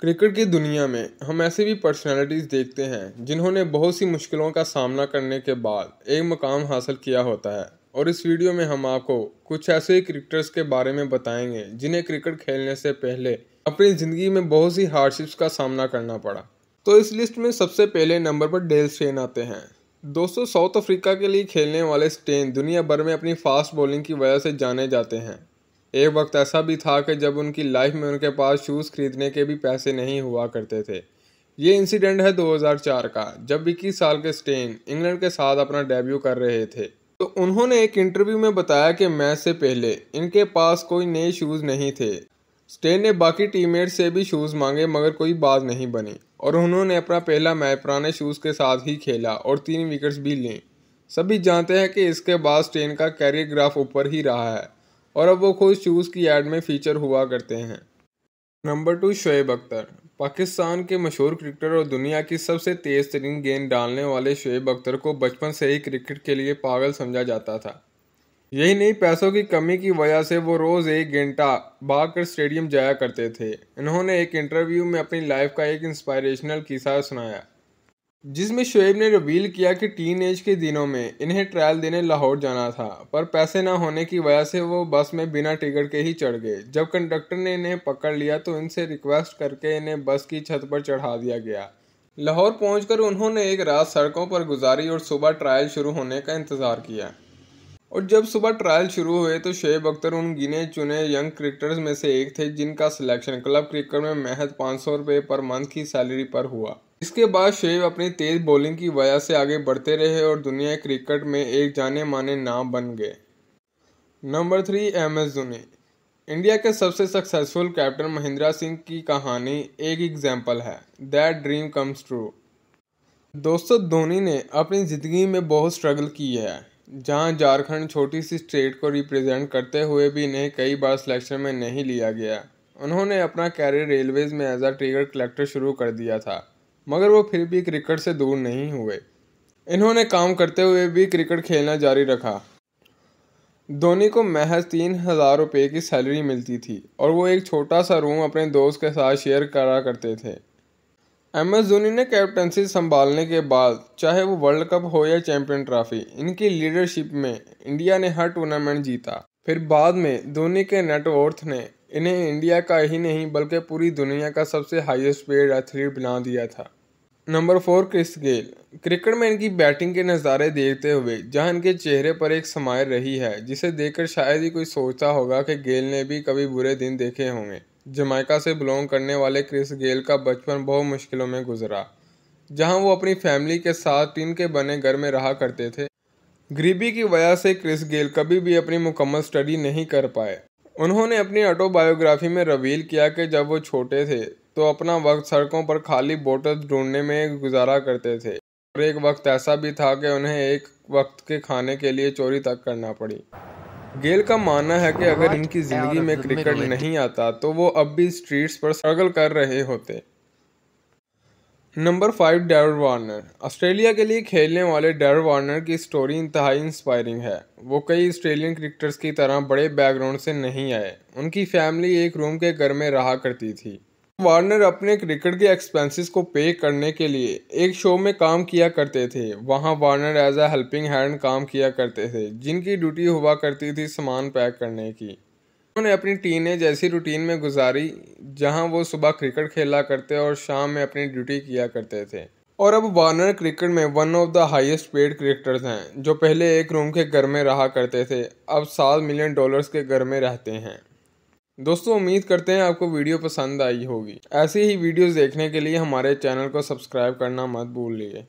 cricket की दुनिया में हम ऐसे भी पर्सनालिटीज़ देखते हैं जिन्होंने बहुत सी मुश्किलों का सामना करने के बाद एक मकाम हासिल किया होता है और इस वीडियो में हम आपको कुछ ऐसे ही क्रिकेटर्स के बारे में बताएंगे जिन्हें क्रिकेट खेलने से पहले अपनी ज़िंदगी में बहुत सी हार्डशिप्स का सामना करना पड़ा तो इस लिस्ट में सबसे पहले नंबर पर डेल स्टेन आते हैं दोस्तों साउथ अफ्रीका के लिए खेलने वाले स्टेन दुनिया भर में अपनी फास्ट बॉलिंग की वजह से जाने जाते हैं एक वक्त ऐसा भी था कि जब उनकी लाइफ में उनके पास शूज़ खरीदने के भी पैसे नहीं हुआ करते थे ये इंसिडेंट है 2004 का जब इक्कीस साल के स्टेन इंग्लैंड के साथ अपना डेब्यू कर रहे थे तो उन्होंने एक इंटरव्यू में बताया कि मैच से पहले इनके पास कोई नए शूज़ नहीं थे स्टेन ने बाकी टीममेट से भी शूज़ मांगे मगर कोई बात नहीं बनी और उन्होंने अपना पहला मैच पुराने शूज़ के साथ ही खेला और तीन विकेट्स भी लें सभी जानते हैं कि इसके बाद स्टेन का कैरियर ग्राफ ऊपर ही रहा है और अब वो खुद शूज़ की एड में फ़ीचर हुआ करते हैं नंबर टू शुएब अख्तर पाकिस्तान के मशहूर क्रिकेटर और दुनिया की सबसे तेज़ तरीन गेंद डालने वाले शुएब अख्तर को बचपन से ही क्रिकेट के लिए पागल समझा जाता था यही नहीं पैसों की कमी की वजह से वो रोज़ एक घंटा भागकर स्टेडियम जाया करते थे इन्होंने एक इंटरव्यू में अपनी लाइफ का एक इंस्पायरेशनल किस्सा सुनाया जिसमें शुएब ने रिवील किया कि टीन एज के दिनों में इन्हें ट्रायल देने लाहौर जाना था पर पैसे ना होने की वजह से वो बस में बिना टिकट के ही चढ़ गए जब कंडक्टर ने इन्हें पकड़ लिया तो इनसे रिक्वेस्ट करके इन्हें बस की छत पर चढ़ा दिया गया लाहौर पहुंचकर उन्होंने एक रात सड़कों पर गुजारी और सुबह ट्रायल शुरू होने का इंतज़ार किया और जब सुबह ट्रायल शुरू हुए तो शेब अख्तर उन गिने चुने यंग क्रिकेटर्स में से एक थे जिनका सिलेक्शन क्लब क्रिकेट में महज पाँच सौ रुपये पर मंथ की सैलरी पर हुआ इसके बाद शेब अपनी तेज़ बॉलिंग की वजह से आगे बढ़ते रहे और दुनिया क्रिकेट में एक जाने माने नाम बन गए number three M S Dhoni India के सबसे सक्सेसफुल कैप्टन महिंद्रा सिंह की कहानी एक एग्जाम्पल है दैट ड्रीम कम्स ट्रू दोस्तों धोनी ने अपनी ज़िंदगी में बहुत स्ट्रगल की है जहां झारखंड छोटी सी स्टेट को रिप्रेजेंट करते हुए भी इन्हें कई बार सिलेक्शन में नहीं लिया गया उन्होंने अपना कैरियर रेलवेज में एज आ टिकट कलेक्टर शुरू कर दिया था मगर वो फिर भी क्रिकेट से दूर नहीं हुए इन्होंने काम करते हुए भी क्रिकेट खेलना जारी रखा धोनी को महज तीन हज़ार रुपये की सैलरी मिलती थी और वो एक छोटा सा रूम अपने दोस्त के साथ शेयर करा करते थे एम एस धोनी ने कैप्टनसी संभालने के बाद चाहे वो वर्ल्ड कप हो या चैंपियन ट्रॉफी इनकी लीडरशिप में इंडिया ने हर टूर्नामेंट जीता फिर बाद में धोनी के नेटवर्थ ने इन्हें इंडिया का ही नहीं बल्कि पूरी दुनिया का सबसे हाईएस्ट पेड एथलीट बना दिया था number four Chris Gayle cricket में इनकी बैटिंग के नज़ारे देखते हुए जहां इनके चेहरे पर एक समायर रही है जिसे देखकर शायद ही कोई सोचता होगा कि गेल ने भी कभी बुरे दिन देखे होंगे जमाइका से बिलोंग करने वाले क्रिस गेल का बचपन बहुत मुश्किलों में गुजरा जहां वो अपनी फैमिली के साथ टीन के बने घर में रहा करते थे गरीबी की वजह से क्रिस गेल कभी भी अपनी मुकम्मल स्टडी नहीं कर पाए उन्होंने अपनी ऑटोबायोग्राफी में रवील किया कि जब वो छोटे थे तो अपना वक्त सड़कों पर खाली बोटल ढूंढने में गुजारा करते थे और एक वक्त ऐसा भी था कि उन्हें एक वक्त के खाने के लिए चोरी तक करना पड़ी गेल का मानना है कि अगर इनकी ज़िंदगी में क्रिकेट नहीं आता तो वो अब भी स्ट्रीट्स पर स्ट्रगल कर रहे होते number five David Warner Australia के लिए खेलने वाले डेवर वार्नर की स्टोरी इंतहाई इंस्पायरिंग है वो कई ऑस्ट्रेलियन क्रिकेटर्स की तरह बड़े बैकग्राउंड से नहीं आए उनकी फैमिली एक रूम के घर में रहा करती थी वार्नर अपने क्रिकेट के एक्सपेंसेस को पे करने के लिए एक शो में काम किया करते थे वहां Warner as a helping hand काम किया करते थे जिनकी ड्यूटी हुआ करती थी सामान पैक करने की उन्होंने अपनी टीन एज ऐसी रूटीन में गुजारी जहां वो सुबह क्रिकेट खेला करते और शाम में अपनी ड्यूटी किया करते थे और अब वार्नर क्रिकेट में one of the highest paid cricketers हैं जो पहले एक रूम के घर में रहा करते थे अब सात मिलियन डॉलर्स के घर में रहते हैं दोस्तों उम्मीद करते हैं आपको वीडियो पसंद आई होगी ऐसी ही वीडियोस देखने के लिए हमारे चैनल को सब्सक्राइब करना मत भूलिए